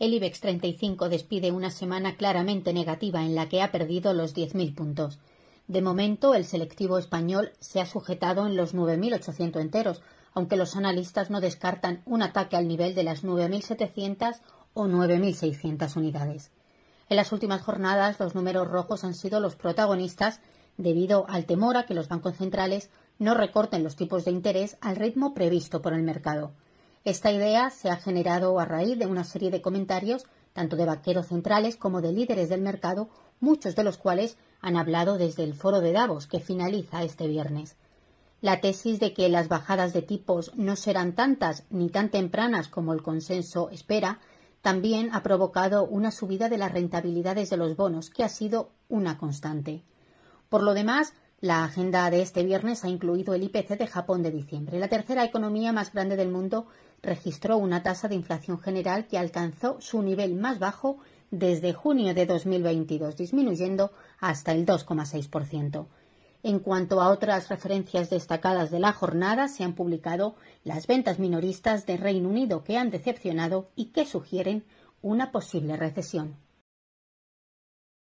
El IBEX 35 despide una semana claramente negativa en la que ha perdido los 10.000 puntos. De momento, el selectivo español se ha sujetado en los 9.800 enteros, aunque los analistas no descartan un ataque al nivel de las 9.700 o 9.600 unidades. En las últimas jornadas, los números rojos han sido los protagonistas debido al temor a que los bancos centrales no recorten los tipos de interés al ritmo previsto por el mercado. Esta idea se ha generado a raíz de una serie de comentarios, tanto de vaqueros centrales como de líderes del mercado, muchos de los cuales han hablado desde el foro de Davos, que finaliza este viernes. La tesis de que las bajadas de tipos no serán tantas ni tan tempranas como el consenso espera, también ha provocado una subida de las rentabilidades de los bonos, que ha sido una constante. Por lo demás, la agenda de este viernes ha incluido el IPC de Japón de diciembre. La tercera economía más grande del mundo registró una tasa de inflación general que alcanzó su nivel más bajo desde junio de 2022, disminuyendo hasta el 2,6%. En cuanto a otras referencias destacadas de la jornada, se han publicado las ventas minoristas de Reino Unido que han decepcionado y que sugieren una posible recesión.